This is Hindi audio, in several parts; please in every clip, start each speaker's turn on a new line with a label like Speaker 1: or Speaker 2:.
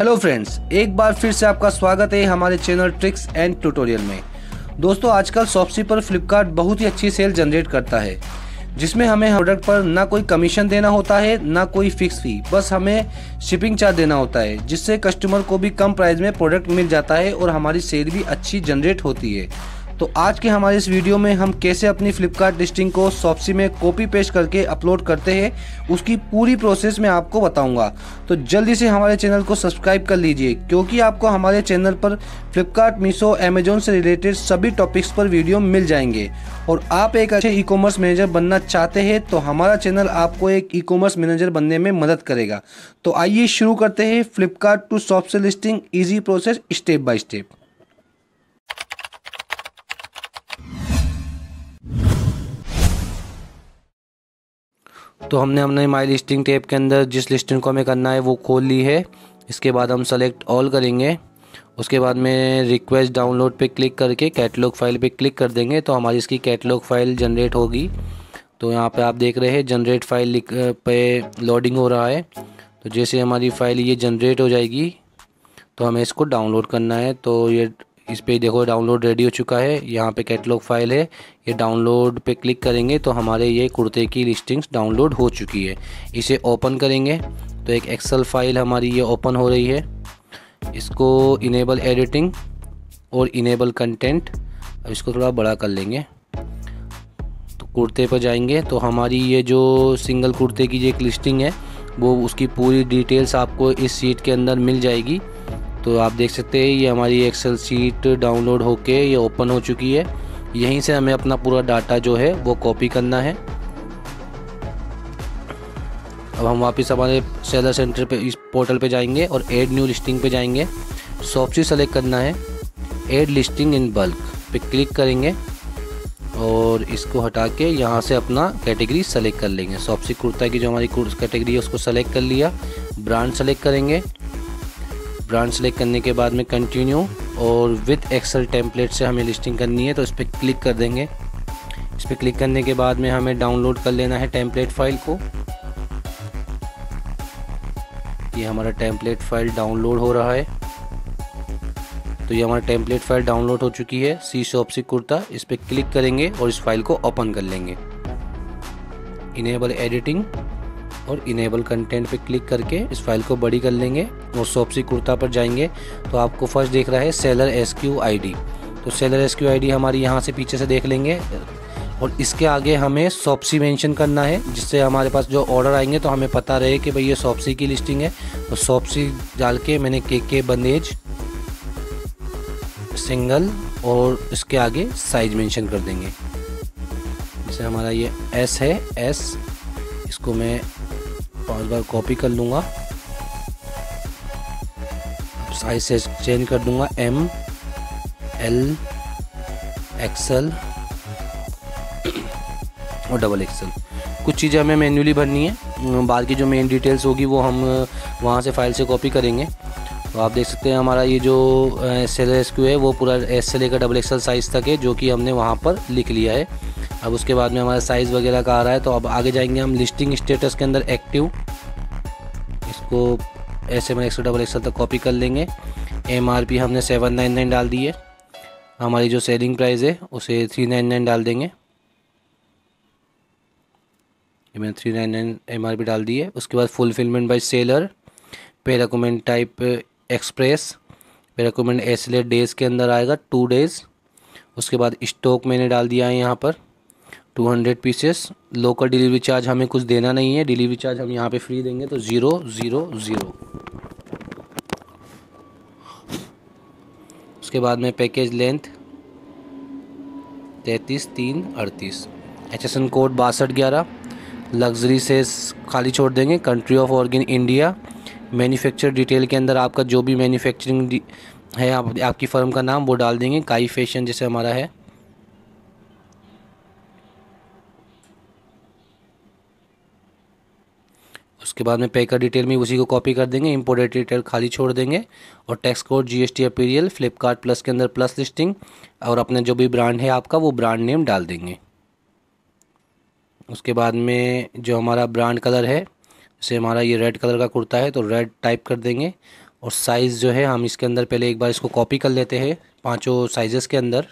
Speaker 1: हेलो फ्रेंड्स एक बार फिर से आपका स्वागत है हमारे चैनल ट्रिक्स एंड ट्यूटोरियल में दोस्तों आजकल शॉपसी पर फ्लिपकार्ट बहुत ही अच्छी सेल जनरेट करता है जिसमें हमें प्रोडक्ट पर ना कोई कमीशन देना होता है ना कोई फिक्स फी बस हमें शिपिंग चार्ज देना होता है जिससे कस्टमर को भी कम प्राइस में प्रोडक्ट मिल जाता है और हमारी सेल भी अच्छी जनरेट होती है तो आज के हमारे इस वीडियो में हम कैसे अपनी फ्लिपकार्ट लिस्टिंग को सॉप्सी में कॉपी पेस्ट करके अपलोड करते हैं उसकी पूरी प्रोसेस मैं आपको बताऊंगा तो जल्दी से हमारे चैनल को सब्सक्राइब कर लीजिए क्योंकि आपको हमारे चैनल पर फ्लिपकार्ट मीशो अमेजोन से रिलेटेड सभी टॉपिक्स पर वीडियो मिल जाएंगे और आप एक अच्छे ई कॉमर्स मैनेजर बनना चाहते हैं तो हमारा चैनल आपको एक ई कॉमर्स मैनेजर बनने में मदद करेगा तो आइए शुरू करते हैं Flipkart to Shopsy listing easy process step by step तो हमने हमने माई लिस्टिंग टेप के अंदर जिस लिस्टिंग को हमें करना है वो खोल ली है इसके बाद हम सेलेक्ट ऑल करेंगे उसके बाद में रिक्वेस्ट डाउनलोड पे क्लिक करके कैटलॉग फाइल पे क्लिक कर देंगे तो हमारी इसकी कैटलॉग फाइल जनरेट होगी तो यहाँ पे आप देख रहे हैं जनरेट फाइल पे लोडिंग हो रहा है तो जैसे हमारी फ़ाइल ये जनरेट हो जाएगी तो हमें इसको डाउनलोड करना है तो ये इस पर देखो डाउनलोड रेडी हो चुका है यहाँ पे कैटलॉग फाइल है ये डाउनलोड पे क्लिक करेंगे तो हमारे ये कुर्ते की लिस्टिंग्स डाउनलोड हो चुकी है इसे ओपन करेंगे तो एक एक्सेल फाइल हमारी ये ओपन हो रही है इसको इनेबल एडिटिंग और इनेबल कंटेंट अब इसको थोड़ा बड़ा कर लेंगे तो कुर्ते पर जाएंगे तो हमारी ये जो सिंगल कुर्ते की जो एक लिस्टिंग है वो उसकी पूरी डिटेल्स आपको इस सीट के अंदर मिल जाएगी तो आप देख सकते हैं ये हमारी एक्सेल सीट डाउनलोड होके ये ओपन हो चुकी है यहीं से हमें अपना पूरा डाटा जो है वो कॉपी करना है अब हम वापस हमारे सेलर सेंटर पे इस पोर्टल पे जाएंगे और एड न्यू लिस्टिंग पे जाएंगे सॉफ्टी सेलेक्ट करना है एड लिस्टिंग इन बल्क पे क्लिक करेंगे और इसको हटा के यहाँ से अपना कैटेगरी सेलेक्ट कर लेंगे सॉफ्टी कुर्ता की जो हमारी कैटेगरी है उसको सेलेक्ट कर लिया ब्रांड सेलेक्ट करेंगे ब्रांड सेलेक्ट करने के बाद में कंटिन्यू और विथ एक्सेल टेम्पलेट से हमें लिस्टिंग करनी है तो इस पर क्लिक कर देंगे इस पर क्लिक करने के बाद में हमें डाउनलोड कर लेना है टेम्पलेट फाइल को ये हमारा टेम्पलेट फाइल डाउनलोड हो रहा है तो ये हमारा टेम्पलेट फाइल डाउनलोड हो चुकी है सी शॉप सी कुर्ता इस पर क्लिक करेंगे और इस फाइल को ओपन कर लेंगे इनेबल एडिटिंग और इनेबल कंटेंट पे क्लिक करके इस फाइल को बड़ी कर लेंगे और सॉपसी कुर्ता पर जाएंगे तो आपको फर्स्ट देख रहा है seller S Q I D तो seller S Q I D हमारी यहाँ से पीछे से देख लेंगे और इसके आगे हमें सॉप्सी मेंशन करना है जिससे हमारे पास जो ऑर्डर आएंगे तो हमें पता रहे कि भाई ये सॉप्सी की लिस्टिंग है तो सॉप्सी डाल के मैंने के के बंदेज सिंगल और इसके आगे साइज मेंशन कर देंगे जैसे हमारा ये एस है एस इसको मैं पांच बार कॉपी कर लूँगा साइज से चेंज कर दूँगा एम एल एक्सल और डबल एक्सल कुछ चीज़ें हमें मैन्युअली भरनी है बाद की जो मेन डिटेल्स होगी वो हम वहाँ से फाइल से कॉपी करेंगे तो आप देख सकते हैं हमारा ये जो एस एल एस क्यू है वो पूरा एस एल ए का डबल एक्सल साइज़ तक है जो कि हमने वहाँ पर लिख लिया है अब उसके बाद में हमारा साइज़ वगैरह का आ रहा है तो अब आगे जाएंगे हम लिस्टिंग स्टेटस के अंदर एक्टिव इसको S M XL double XL तक कॉपी कर लेंगे एम आर पी हमने सेवन नाइन नाइन डाल दी है हमारी जो सेलिंग प्राइस है उसे थ्री नाइन नाइन डाल देंगे मैंने three nine nine M R P डाल दी है उसके बाद fulfilment by seller procurement type express procurement SLA days के अंदर आएगा टू डेज़ उसके बाद स्टॉक मैंने डाल दिया है यहाँ पर two hundred pieces local delivery charge हमें कुछ देना नहीं है डिलीवरी चार्ज हम यहाँ पे फ्री देंगे तो ज़ीरो ज़ीरो ज़ीरो उसके बाद में पैकेज लेंथ तैंतीस तीन अड़तीस एच एस एन कोड बासठ ग्यारह लग्जरी से खाली छोड़ देंगे country of origin India manufacture detail के अंदर आपका जो भी मैन्युफैक्चरिंग है आप, आपकी फ़र्म का नाम वो डाल देंगे काई फैशन जैसे हमारा है उसके बाद में पे का डिटेल में उसी को कॉपी कर देंगे इम्पोर्टेड डिटेल खाली छोड़ देंगे और tax code GST apparel Flipkart plus के अंदर प्लस लिस्टिंग और अपना जो भी ब्रांड है आपका वो ब्रांड नेम डाल देंगे उसके बाद में जो हमारा ब्रांड कलर है जैसे हमारा ये रेड कलर का कुर्ता है तो रेड टाइप कर देंगे और साइज़ जो है हम इसके अंदर पहले एक बार इसको कॉपी कर लेते हैं पाँचों साइज़ के अंदर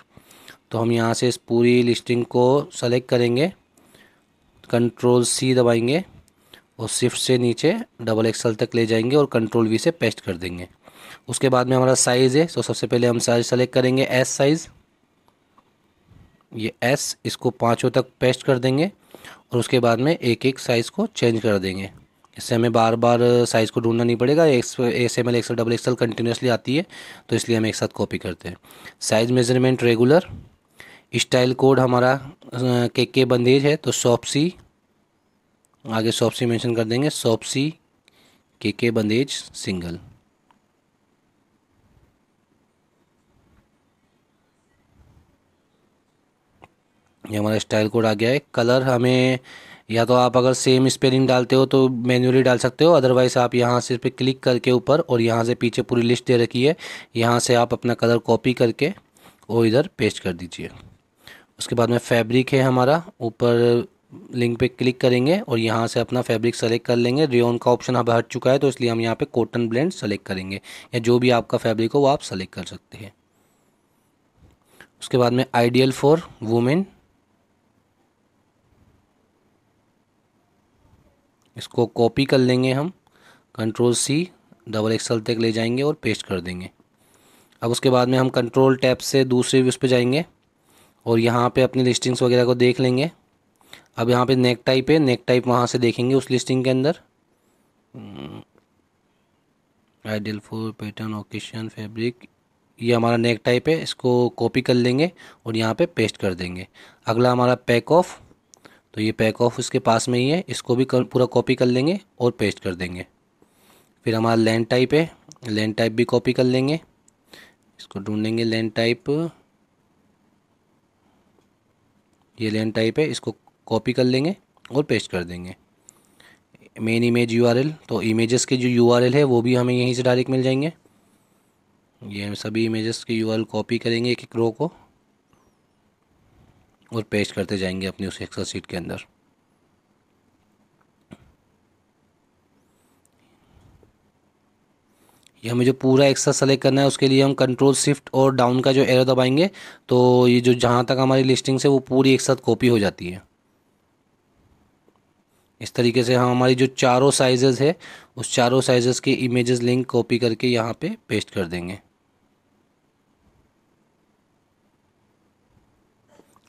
Speaker 1: तो हम यहाँ से इस पूरी लिस्टिंग को सेलेक्ट करेंगे कंट्रोल सी दबाएंगे और शिफ्ट से नीचे डबल एक्सल तक ले जाएंगे और कंट्रोल वी से पेस्ट कर देंगे उसके बाद में हमारा साइज़ है तो सबसे पहले हम साइज सेलेक्ट करेंगे एस साइज़ ये एस इसको पाँचों तक पेस्ट कर देंगे और उसके बाद में एक एक साइज़ को चेंज कर देंगे इससे हमें बार बार साइज़ को ढूंढना नहीं पड़ेगा S M L XL double XL continuously आती है तो इसलिए हम एक साथ कॉपी करते हैं size measurement regular style code हमारा के के बंदेज है तो सॉप सी आगे सॉप्सी मेंशन कर देंगे सॉप्सी के के बंदेज सिंगल ये हमारा स्टाइल कोड आ गया है कलर हमें या तो आप अगर सेम स्पेलिंग डालते हो तो मैन्युअली डाल सकते हो अदरवाइज़ आप यहाँ से पे क्लिक करके ऊपर और यहाँ से पीछे पूरी लिस्ट दे रखी है यहाँ से आप अपना कलर कॉपी करके और इधर पेस्ट कर दीजिए उसके बाद में फैब्रिक है हमारा ऊपर लिंक पे क्लिक करेंगे और यहाँ से अपना फैब्रिक सेलेक्ट कर लेंगे रेन का ऑप्शन अब हट चुका है तो इसलिए हम यहाँ पे कॉटन ब्लेंड सेलेक्ट करेंगे या जो भी आपका फैब्रिक हो वो आप सेलेक्ट कर सकते हैं उसके बाद में आइडियल फॉर वुमेन इसको कॉपी कर लेंगे हम कंट्रोल सी डबल एक्सल तक ले जाएंगे और पेस्ट कर देंगे अब उसके बाद में हम कंट्रोल टैप से दूसरे व्यूज़ पर जाएंगे और यहाँ पे अपनी लिस्टिंग्स वगैरह को देख लेंगे अब यहाँ पे नेक टाइप है नेक टाइप वहाँ से देखेंगे उस लिस्टिंग के अंदर ideal for pattern occasion fabric ये हमारा नेक टाइप है इसको कॉपी कर लेंगे और यहाँ पे पेस्ट कर देंगे अगला हमारा पैक ऑफ तो ये पैक ऑफ उसके पास में ही है इसको भी कर, पूरा कॉपी कर लेंगे और पेस्ट कर देंगे फिर हमारा लैंड टाइप है लैंड टाइप भी कॉपी कर लेंगे इसको ढूंढेंगे लैंड टाइप ये लैंड टाइप है इसको कॉपी कर लेंगे और पेस्ट कर देंगे मेन इमेज यू तो इमेजेस के जो यू है वो भी हमें यहीं से डायरेक्ट मिल जाएंगे ये हम सभी इमेजेस के यू कॉपी करेंगे एक एक रो को और पेस्ट करते जाएंगे अपनी उस एक्सल सीट के अंदर ये हमें जो पूरा एक्सल सेलेक्ट करना है उसके लिए हम कंट्रोल शिफ्ट और डाउन का जो एरो दबाएंगे तो ये जो जहाँ तक हमारी लिस्टिंग से वो पूरी एक साथ कॉपी हो जाती है इस तरीके से हम हमारी जो चारों साइजेज़ है उस चारों साइजेज़ के इमेजेस लिंक कॉपी करके यहाँ पे पेस्ट कर देंगे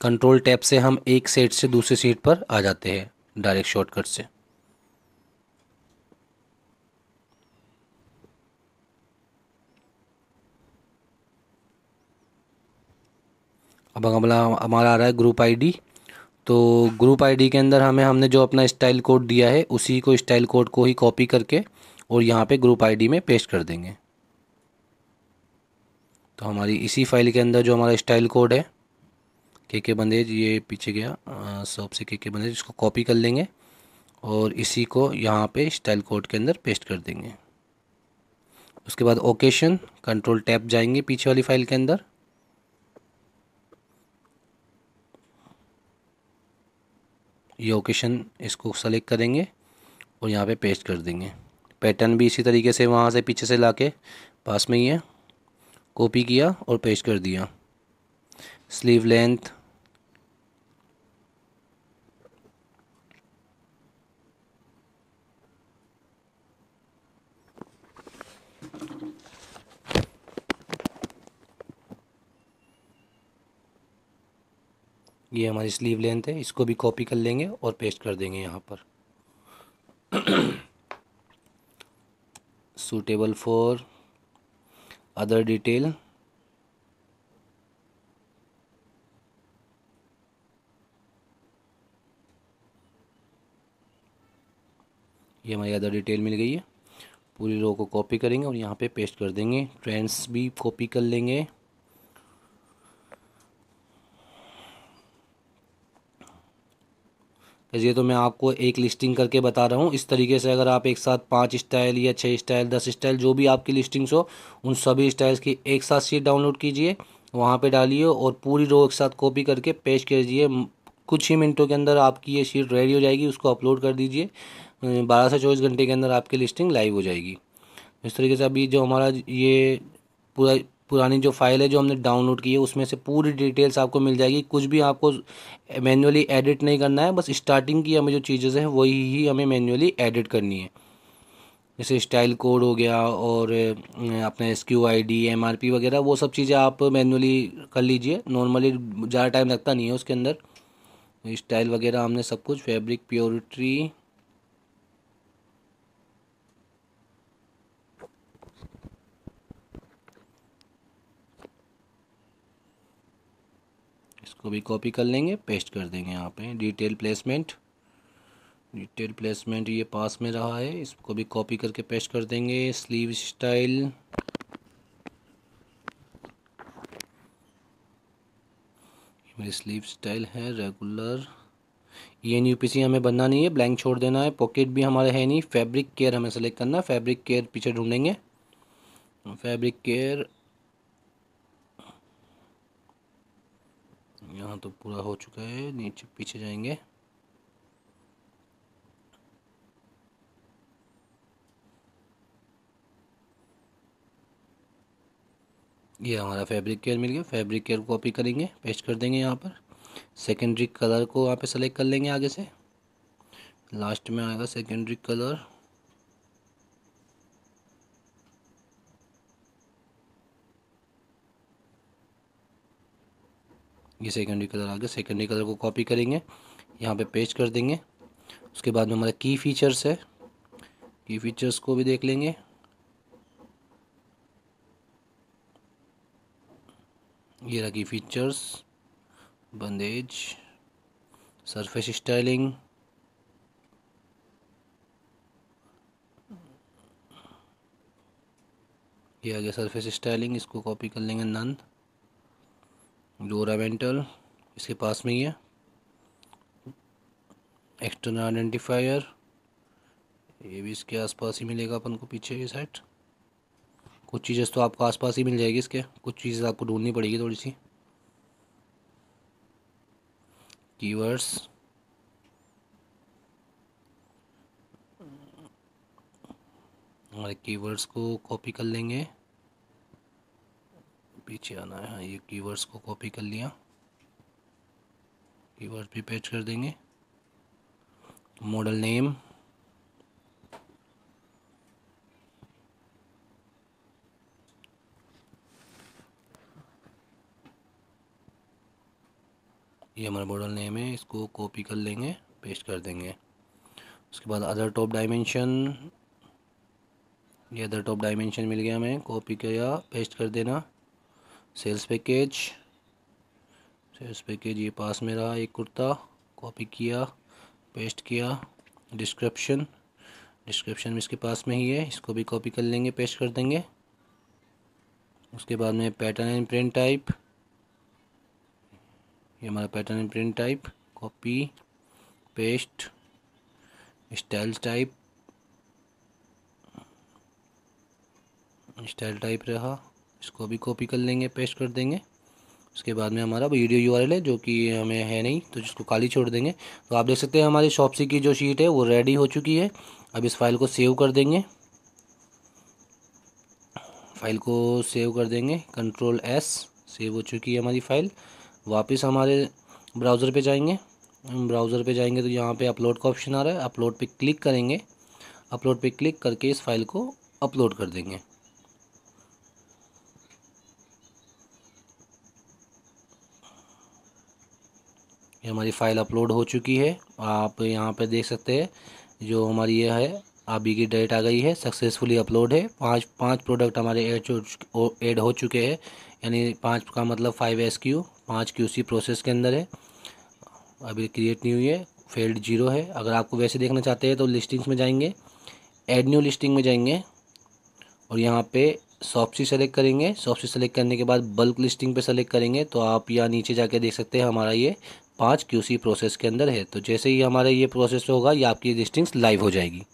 Speaker 1: कंट्रोल टैब से हम एक सेट से दूसरे सीट पर आ जाते हैं डायरेक्ट शॉर्टकट से अब हमारा हमारा आ रहा है ग्रुप आईडी तो ग्रुप आईडी के अंदर हमें हमने जो अपना स्टाइल कोड दिया है उसी को स्टाइल कोड को ही कॉपी करके और यहाँ पे ग्रुप आईडी में पेस्ट कर देंगे तो हमारी इसी फाइल के अंदर जो हमारा स्टाइल कोड है के के बंदेज ये पीछे गया सॉप से के के बंदेज इसको कॉपी कर लेंगे और इसी को यहाँ पे स्टाइल कोड के अंदर पेस्ट कर देंगे उसके बाद ओकेशन कंट्रोल टैप जाएंगे पीछे वाली फाइल के अंदर ये ओकेशन इसको सेलेक्ट करेंगे और यहाँ पे पेस्ट कर देंगे पैटर्न भी इसी तरीके से वहाँ से पीछे से ला के पास में ही है कॉपी किया और पेस्ट कर दिया स्लीव लेंथ ये हमारी स्लीव लेंथ है इसको भी कॉपी कर लेंगे और पेस्ट कर देंगे यहाँ पर सूटेबल फॉर अदर डिटेल ये हमारी अदर डिटेल मिल गई है पूरी रो को कॉपी करेंगे और यहाँ पे पेस्ट कर देंगे ट्रेंड्स भी कॉपी कर लेंगे ये तो मैं आपको एक लिस्टिंग करके बता रहा हूँ इस तरीके से अगर आप एक साथ पाँच स्टाइल या छः स्टाइल दस स्टाइल जो भी आपकी लिस्टिंग्स हो उन सभी स्टाइल्स की एक साथ शीट डाउनलोड कीजिए वहाँ पे डालिए और पूरी रो एक साथ कॉपी करके पेश कर दीजिए कुछ ही मिनटों के अंदर आपकी ये शीट रेडी हो जाएगी उसको अपलोड कर दीजिए बारह से चौबीस घंटे के अंदर आपकी लिस्टिंग लाइव हो जाएगी इस तरीके से अभी जो हमारा ये पूरा पुरानी जो फाइल है जो हमने डाउनलोड की है उसमें से पूरी डिटेल्स आपको मिल जाएगी कुछ भी आपको मैन्युअली एडिट नहीं करना है बस स्टार्टिंग की हमें जो चीज़ें हैं वही ही हमें मैन्युअली एडिट करनी है जैसे स्टाइल कोड हो गया और अपना S Q I D M R P वगैरह वो सब चीज़ें आप मैनुअली कर लीजिए नॉर्मली ज़्यादा टाइम लगता नहीं है उसके अंदर स्टाइल वगैरह हमने सब कुछ फैब्रिक प्योरिट्री इसको भी कॉपी कर लेंगे पेस्ट कर देंगे यहाँ पे डिटेल प्लेसमेंट डिटेल प्लेसमेंट ये पास में रहा है इसको भी कॉपी करके पेस्ट कर देंगे स्लीव स्टाइल मेरी स्लीव स्टाइल है रेगुलर ये न्यू पीसी हमें बनना नहीं है ब्लैंक छोड़ देना है पॉकेट भी हमारे है नहीं फैब्रिक केयर हमें सेलेक्ट करना फैब्रिक केयर पीछे ढूंढेंगे फैब्रिक केयर यहाँ तो पूरा हो चुका है नीचे पीछे जाएंगे ये हमारा फैब्रिक केयर मिल गया फैब्रिक केयर कॉपी करेंगे पेस्ट कर देंगे यहाँ पर सेकेंडरी कलर को यहाँ पे सेलेक्ट कर लेंगे आगे से लास्ट में आएगा सेकेंडरी कलर ये सेकेंडरी कलर आ गया सेकेंडरी कलर को कॉपी करेंगे यहाँ पे पेस्ट कर देंगे उसके बाद में हमारा की फीचर्स है की फीचर्स को भी देख लेंगे ये रहा की फीचर्स बंदेज सरफेस स्टाइलिंग ये आ गया सरफेस स्टाइलिंग इसको कॉपी कर लेंगे नंद लोरा वेंटल इसके पास में ही है एक्सटर्नल आइडेंटिफायर ये भी इसके आसपास ही मिलेगा अपन को पीछे ये साइड कुछ चीज़ें तो आपको आसपास ही मिल जाएगी इसके कुछ चीज़ें आपको ढूंढनी पड़ेगी थोड़ी सी कीवर्ड्स हमारे कीवर्ड्स को कॉपी कर लेंगे पीछे आना है हाँ ये कीवर्ड्स को कॉपी कर लिया कीवर्ड भी पेच कर देंगे मॉडल नेम ये हमारा मॉडल नेम है इसको कॉपी कर लेंगे पेस्ट कर देंगे उसके बाद अदर टॉप डायमेंशन ये अदर टॉप डायमेंशन मिल गया हमें कॉपी किया पेस्ट कर देना सेल्स पैकेज सेल्स पैकेज ये पास में रहा एक कुर्ता कॉपी किया पेस्ट किया डिस्क्रिप्शन डिस्क्रिप्शन भी इसके पास में ही है इसको भी कॉपी कर लेंगे पेस्ट कर देंगे उसके बाद में पैटर्न एंड प्रिंट टाइप ये हमारा pattern and print type copy paste style type style type रहा इसको भी कॉपी कर लेंगे पेस्ट कर देंगे उसके बाद में हमारा वीडियो यू है जो कि हमें है नहीं तो जिसको काली छोड़ देंगे तो आप देख सकते हैं हमारी शॉपसी की जो शीट है वो रेडी हो चुकी है अब इस फाइल को सेव कर देंगे फाइल को सेव कर देंगे कंट्रोल एस सेव हो चुकी है हमारी फ़ाइल वापस हमारे ब्राउज़र पे जाएंगे हम ब्राउज़र पे जाएंगे तो यहाँ पे अपलोड का ऑप्शन आ रहा है अपलोड पे क्लिक करेंगे अपलोड पे क्लिक करके इस फाइल को अपलोड कर देंगे ये हमारी फ़ाइल अपलोड हो चुकी है आप यहाँ पे देख सकते हैं जो हमारी यह है अभी की डेट आ गई है सक्सेसफुली अपलोड है पांच पांच प्रोडक्ट हमारे एड एड हो चुके हैं यानी पांच का मतलब फाइव एस क्यू पाँच क्यू सी प्रोसेस के अंदर है अभी क्रिएट नहीं हुई है फेल्ड जीरो है अगर आपको वैसे देखना चाहते हैं तो लिस्टिंग्स में जाएंगे एड न्यू लिस्टिंग में जाएंगे और यहाँ पे सॉफ्टी सेलेक्ट करेंगे सॉफ्टी सेलेक्ट करने के बाद बल्क लिस्टिंग पे सेलेक्ट करेंगे तो आप यहाँ नीचे जाके देख सकते हैं हमारा ये पाँच क्यूसी प्रोसेस के अंदर है तो जैसे ही हमारा ये प्रोसेस होगा ये आपकी लिस्टिंग्स लाइव हो जाएगी